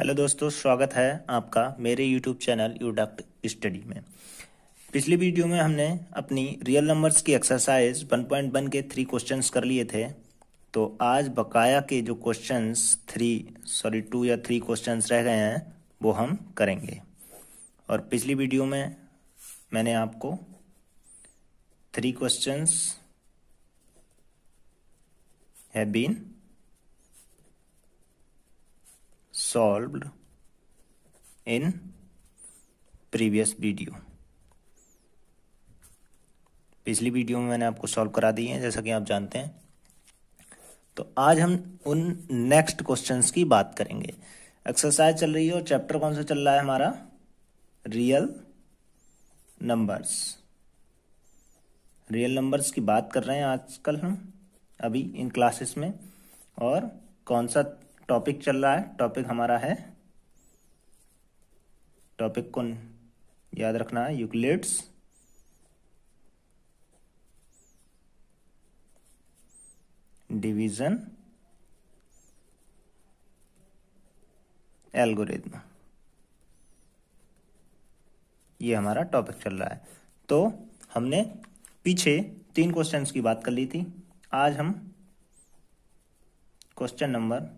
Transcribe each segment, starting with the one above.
Hello दोस्तों स्वागत है आपका मेरे यूट्यूब चैनल यूडक्ट स्टडी में पिछली वीडियो में हमने अपनी रियल नंबर्स की एक्सरसाइज 1.1 के थ्री क्वेश्चंस कर लिए थे तो आज बकाया के जो क्वेश्चंस थ्री सॉरी टू या थ्री क्वेश्चंस रह गए हैं वो हम करेंगे और पिछली वीडियो में मैंने आपको थ्री क्वेश्चन है been solved in previous video. पिछली वीडियो में मैंने आपको सॉल्व करा दी है जैसा कि आप जानते हैं तो आज हम उन नेक्स्ट क्वेश्चंस की बात करेंगे एक्सरसाइज चल रही है और चैप्टर कौन सा चल रहा है हमारा रियल नंबर्स रियल नंबर्स की बात कर रहे हैं आजकल हम अभी इन क्लासेस में और कौन सा टॉपिक चल रहा है टॉपिक हमारा है टॉपिक को याद रखना है यूक्लिड्स डिवीजन एल्गोरिथम ये हमारा टॉपिक चल रहा है तो हमने पीछे तीन क्वेश्चंस की बात कर ली थी आज हम क्वेश्चन नंबर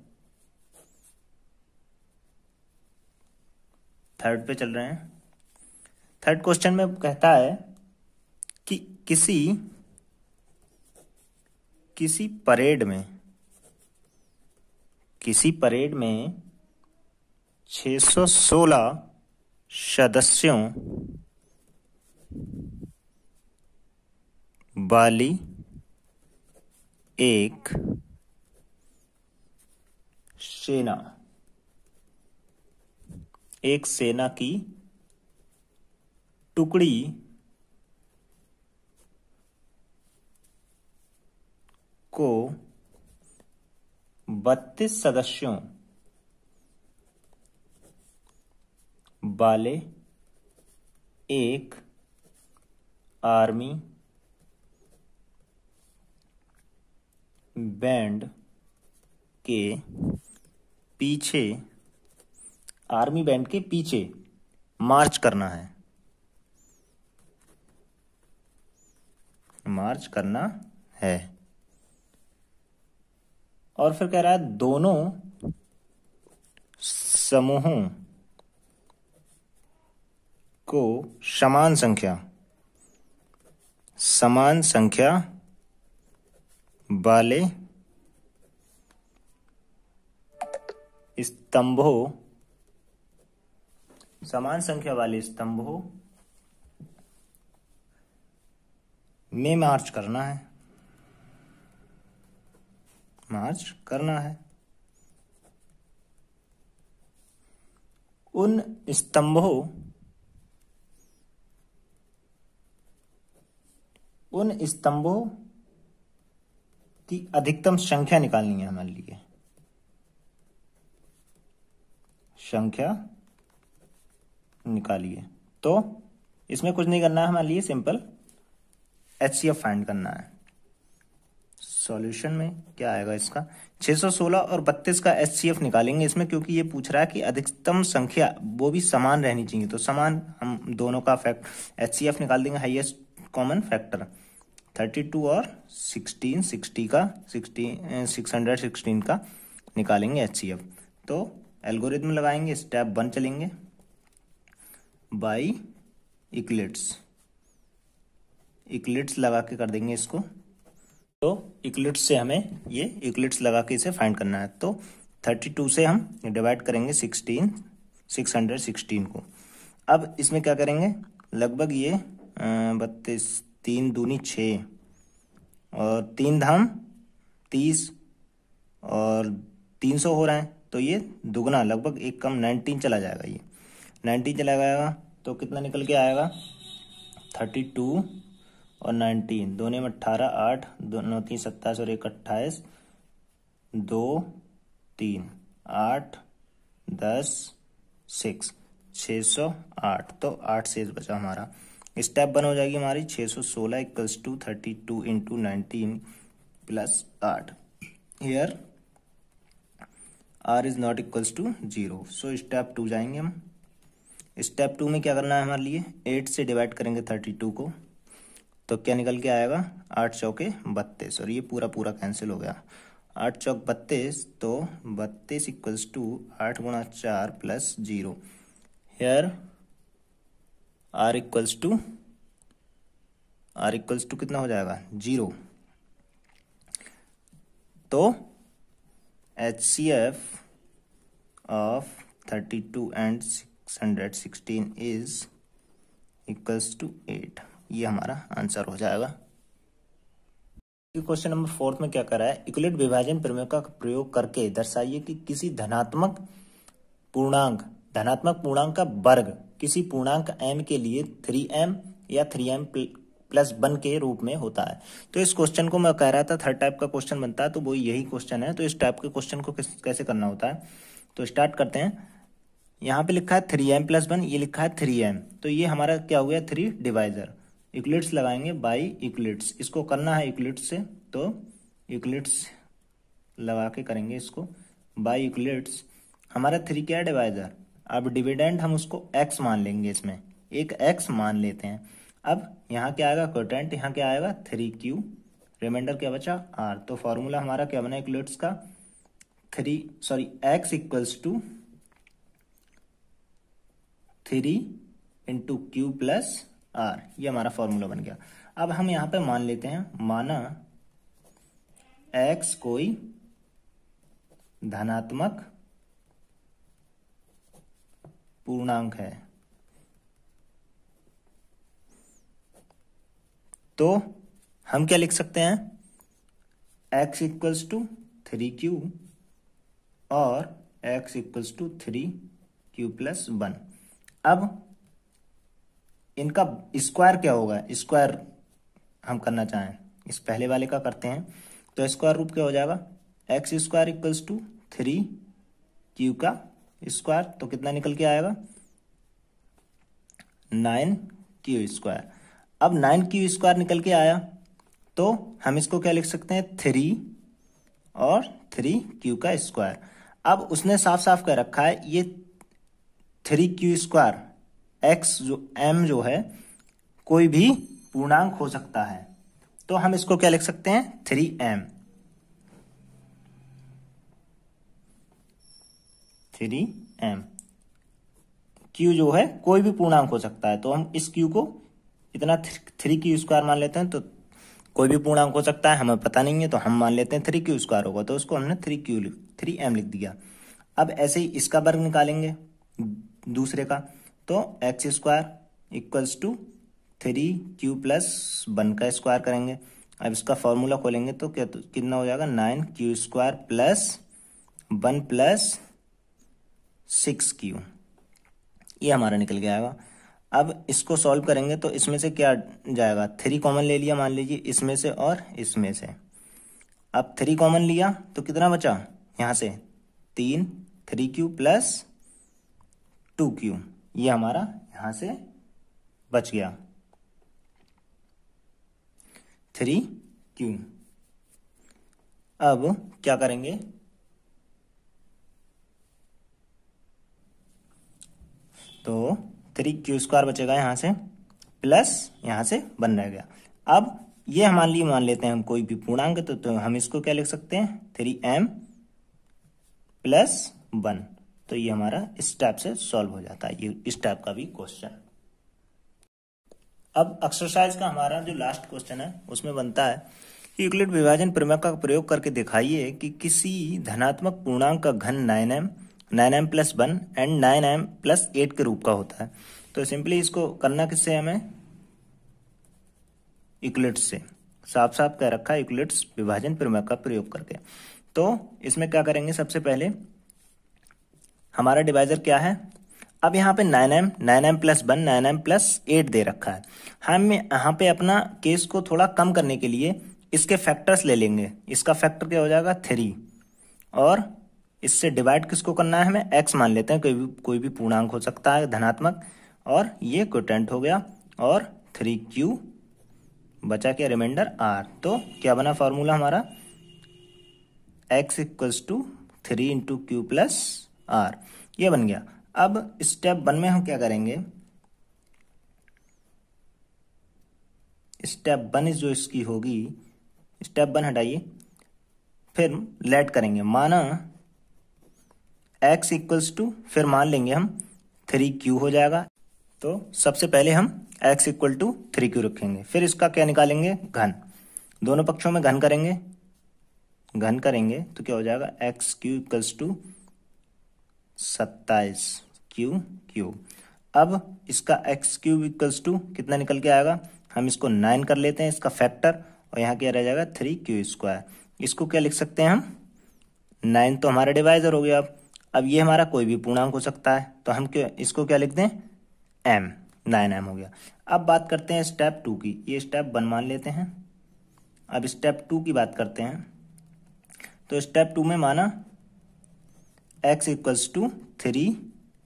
थर्ड पे चल रहे हैं थर्ड क्वेश्चन में कहता है कि किसी किसी परेड में किसी परेड में 616 सदस्यों वाली एक सेना एक सेना की टुकड़ी को बत्तीस सदस्यों वाले एक आर्मी बैंड के पीछे आर्मी बैंड के पीछे मार्च करना है मार्च करना है और फिर कह रहा है दोनों समूहों को समान संख्या समान संख्या वाले स्तंभों समान संख्या वाले स्तंभों में मार्च करना है मार्च करना है उन स्तंभों उन स्तंभों की अधिकतम संख्या निकालनी है हमारे लिए संख्या निकालिए तो इसमें कुछ नहीं करना है हमारे लिए simple H C F find करना है सॉल्यूशन में क्या आएगा इसका 616 और 32 का एच निकालेंगे इसमें क्योंकि ये पूछ रहा है कि अधिकतम संख्या वो भी समान रहनी चाहिए तो समान हम दोनों का फैक्ट एच निकाल देंगे हाईएस्ट कॉमन फैक्टर 32 और 16 60 का 16 616 eh, का निकालेंगे एच तो एल्गोरिथम लगाएंगे स्टेप वन चलेंगे बाई इकलेट्स इक्लिट्स लगा के कर देंगे इसको तो इक्लिट्स से हमें ये इक्लिट्स लगा के इसे फाइंड करना है तो 32 से हम डिवाइड करेंगे 16 616 को अब इसमें क्या करेंगे लगभग ये बत्तीस तीन दूनी छ और तीन धाम तीस और तीन सौ हो रहा है तो ये दुगना लगभग एक कम नाइनटीन चला जाएगा ये नाइन्टी चला जाएगा तो कितना निकल के आएगा थर्टी टू और नाइनटीन दोनों में अट्ठारह आठ दोनों तीन सत्ताईस और एक अट्ठाईस दो तीन आठ दस सिक्स छ सौ आठ तो आठ से बचा हमारा स्टेप वन हो जाएगी हमारी छः सौ सोलह equals to thirty two into nineteen plus आठ here r is not equals to zero so step two जाएंगे हम स्टेप टू में क्या करना है हमारे लिए एट से डिवाइड करेंगे थर्टी टू को तो क्या निकल के आएगा आठ चौके बत्तीस और ये पूरा पूरा कैंसिल हो गया आठ चौक बत्तीस तो बत्तीस इक्वल्स टू आठ गुणा चार plus zero here r equals to r equals to कितना हो जाएगा जीरो तो H C F of thirty two and six 616 is equals to eight ये हमारा आंसर हो जाएगा क्वेश्चन नंबर फोर्थ में क्या कर रहा है इक्वलेट विभाजन प्रमेय का प्रयोग करके दर्शाइए कि किसी धनात्मक पूर्णांक धनात्मक पूर्णांक का वर्ग किसी पूर्णांक एम के लिए थ्री एम या थ्री एम प्लस वन के रूप में होता है तो इस क्वेश्चन को मैं कह रहा था थर्ड टाइप का क्वेश्चन बनता है तो वो यही क्वेश्चन है तो इस टाइप के क्वेश्चन को कैसे करना होता है तो स्टार्ट करते हैं यहाँ पे लिखा है थ्री एम प्लस वन ये लिखा है थ्री एम तो ये हमारा क्या हो गया थ्री डिवाइजर इक्लिट्स लगाएंगे बाई इक्लिट्स इसको करना है इक्लिट्स से तो इक्लिट्स लगा के करेंगे इसको बाई इक्लिट्स हमारा थ्री क्या डिवाइजर अब डिविडेंड हम उसको एक्स मान लेंगे इसमें एक एक्स मान लेते हैं अब यहाँ क्या आएगा कोटेंट यहाँ क्या आएगा थ्री क्यू रिमाइंडर क्या बचा आर तो फॉर्मूला हमारा क्या बना इक्लिट्स का three sorry x equals to three into q plus r ये हमारा फॉर्मूला बन गया अब हम यहां पे मान लेते हैं माना एक्स कोई धनात्मक पूर्णांक है तो हम क्या लिख सकते हैं x equals to three q और x equals to three q plus one अब इनका स्क्वायर क्या होगा स्क्वायर हम करना चाहें इस पहले वाले का करते हैं तो स्क्वायर रूप क्या हो जाएगा x square equals to three q का स्क्वायर तो कितना निकल के आएगा नाइन क्यू स्क्वायर अब नाइन क्यू स्क्वायर निकल के आया तो हम इसको क्या लिख सकते हैं थ्री और थ्री क्यू का स्क्वायर अब उसने साफ साफ कर रखा है ये थ्री क्यू स्क्वायर एक्स जो एम जो है कोई भी पूर्णांक हो सकता है तो हम इसको क्या लिख सकते हैं three m three m q जो है कोई भी पूर्णांक हो सकता है तो हम इस क्यू को इतना थ्री क्यू स्क्वायर मान लेते हैं तो कोई भी पूर्णांक हो सकता है हमें पता नहीं है तो हम मान लेते हैं थ्री क्यू स्क्वायर होगा तो उसको हमने थ्री क्यू थ्री एम लिख दिया अब ऐसे ही इसका वर्ग निकालेंगे दूसरे का तो x square equals to three q plus one का स्क्वायर करेंगे अब इसका फॉर्मूला खोलेंगे तो क्या तो, कितना हो जाएगा nine q square plus one plus six q ये हमारा निकल गया आएगा अब इसको सॉल्व करेंगे तो इसमें से क्या जाएगा थ्री कॉमन ले लिया मान लीजिए इसमें से और इसमें से अब थ्री कॉमन लिया तो कितना बचा यहाँ से तीन three q plus two q ये हमारा यहां से बच गया थ्री क्यू अब क्या करेंगे तो थ्री क्यू स्क्वायर बचेगा यहां से प्लस यहां से बन रह गया अब ये हमारे लिए मान लेते हैं हम कोई भी पूर्णांक तो, तो हम इसको क्या लिख सकते हैं थ्री एम प्लस वन तो ये हमारा इस टाइप से सॉल्व हो जाता है ये इस टाइप का भी क्वेश्चन अब एक्सरसाइज का हमारा जो लास्ट क्वेश्चन है उसमें बनता है कि यूक्लिड विभाजन प्रमेय का प्रयोग करके दिखाइए कि किसी धनात्मक पूर्णांक का घन nine m nine m plus one and nine m plus eight के रूप का होता है तो सिंपली इसको करना किससे हमें यूक्लिड से साफ साफ कह रखा है यूक्लिड्स विभाजन प्रमेय का प्रयोग करके तो इसमें क्या करेंगे सबसे पहले हमारा डिवाइजर क्या है अब यहाँ पे nine m nine m plus one nine m plus eight दे रखा है हम यहाँ पे अपना केस को थोड़ा कम करने के लिए इसके फैक्टर्स ले लेंगे इसका फैक्टर क्या हो जाएगा थ्री और इससे डिवाइड किसको करना है हमें एक्स मान लेते हैं कोई भी कोई भी पूर्णांक हो सकता है धनात्मक और ये कोटेंट हो गया और थ्री क्यू बचा क्या रिमाइंडर आर तो क्या बना फॉर्मूला हमारा x equals to three into q plus r ये बन गया अब स्टेप वन में हम क्या करेंगे स्टेप वन जो इसकी होगी स्टेप वन हटाइए फिर लेट करेंगे माना एक्स इक्वल्स टू फिर मान लेंगे हम थ्री क्यू हो जाएगा तो सबसे पहले हम x equal to three q रखेंगे फिर इसका क्या निकालेंगे घन दोनों पक्षों में घन करेंगे घन करेंगे तो क्या हो जाएगा एक्स क्यू इक्वल्स टू सत्ताईस क्यू क्यू अब इसका एक्स क्यूब इक्वल्स टू कितना निकल के आएगा हम इसको नाइन कर लेते हैं इसका फैक्टर और यहाँ क्या रह जाएगा थ्री क्यू स्क्वायर इसको क्या लिख सकते हैं हम नाइन तो हमारा डिवाइजर हो गया अब अब ये हमारा कोई भी पूर्णांक हो सकता है तो हम क्यों इसको क्या लिख दें एम नाइन एम हो गया अब बात करते हैं स्टेप टू की ये स्टेप वन मान लेते हैं अब स्टेप टू की बात करते हैं तो स्टेप टू में माना x equals to three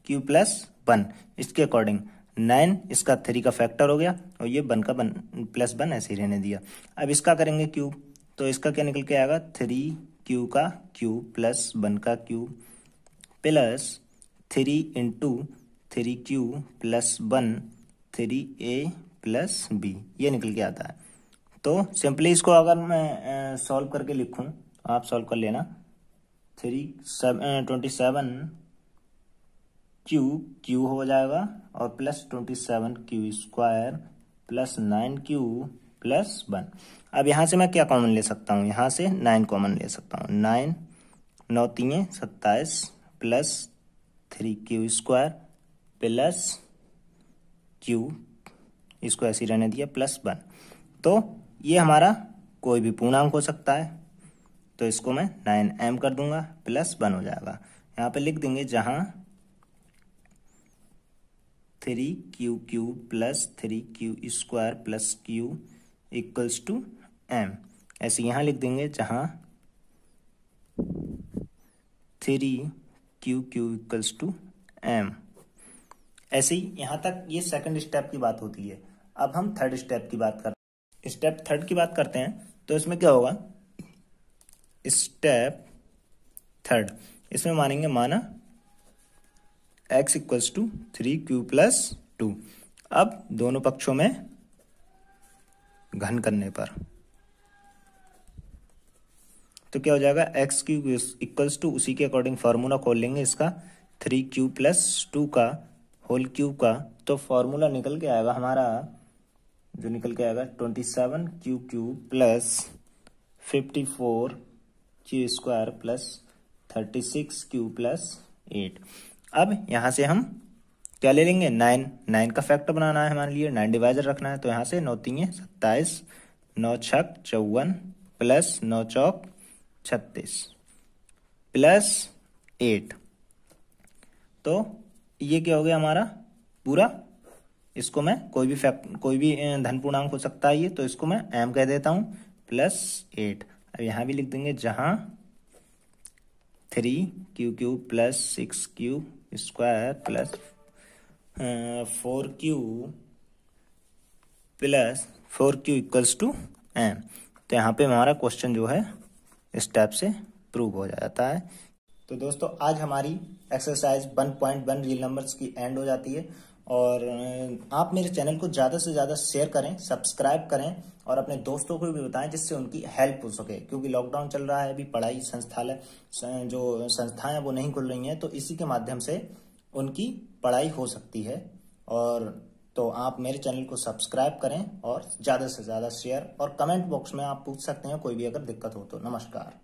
q plus one इसके अकॉर्डिंग नाइन इसका थ्री का फैक्टर हो गया और ये वन का वन प्लस वन ऐसे ही रहने दिया अब इसका करेंगे क्यूब तो इसका क्या निकल के आएगा थ्री क्यू का क्यू प्लस वन का cube plus three into three q plus one three a plus b ये निकल के आता है तो सिंपली इसको अगर मैं सॉल्व करके लिखूं आप सॉल्व कर लेना three seven twenty seven q q हो जाएगा और plus twenty seven q square plus nine q plus one अब यहाँ से मैं क्या कॉमन ले सकता हूँ यहाँ से नाइन कॉमन ले सकता हूँ नाइन नौ तीन सत्ताईस plus three q square plus q इसको ऐसे रहने दिया प्लस वन तो ये हमारा कोई भी पूर्णांक हो सकता है तो इसको मैं नाइन एम कर दूंगा प्लस वन हो जाएगा यहाँ पे लिख देंगे जहां three q q plus three q square plus q equals to m ऐसे यहां लिख देंगे जहां three q q equals to m ऐसे ही यहां तक ये सेकंड स्टेप की बात होती है अब हम थर्ड स्टेप की बात करते हैं स्टेप थर्ड की बात करते हैं तो इसमें क्या होगा स्टेप थर्ड इसमें मानेंगे माना x equals to three q plus two अब दोनों पक्षों में घन करने पर तो क्या हो जाएगा एक्स क्यू इक्वल्स टू उसी के अकॉर्डिंग फॉर्मूला खोल लेंगे इसका थ्री क्यू प्लस टू का होल क्यूब का तो फॉर्मूला निकल के आएगा हमारा जो निकल के आएगा twenty seven q q plus fifty four q square plus thirty six q plus eight अब यहां से हम क्या ले लेंगे नाइन नाइन का फैक्टर बनाना है हमारे लिए नाइन डिवाइजर रखना है तो यहां से नौ तीन सत्ताईस नौ छक चौवन प्लस नौ चौक छत्तीस प्लस एट तो ये क्या हो गया हमारा पूरा इसको मैं कोई भी फैक्ट कोई भी धन पूर्णांक हो सकता है ये तो इसको मैं एम कह देता हूं प्लस एट अब यहाँ भी लिख देंगे जहाँ three q q plus six q square plus four q plus four q equals to m तो यहाँ पे हमारा क्वेश्चन जो है इस टाइप से प्रूव हो जाता है तो दोस्तों आज हमारी एक्सरसाइज 1.1 रियल नंबर्स की एंड हो जाती है और आप मेरे चैनल को ज़्यादा से ज़्यादा शेयर करें सब्सक्राइब करें और अपने दोस्तों को भी बताएं जिससे उनकी हेल्प हो सके क्योंकि लॉकडाउन चल रहा है अभी पढ़ाई संस्थालय जो संस्थाएं वो नहीं खुल रही हैं तो इसी के माध्यम से उनकी पढ़ाई हो सकती है और तो आप मेरे चैनल को सब्सक्राइब करें और ज़्यादा से ज़्यादा शेयर और कमेंट बॉक्स में आप पूछ सकते हैं कोई भी अगर दिक्कत हो तो नमस्कार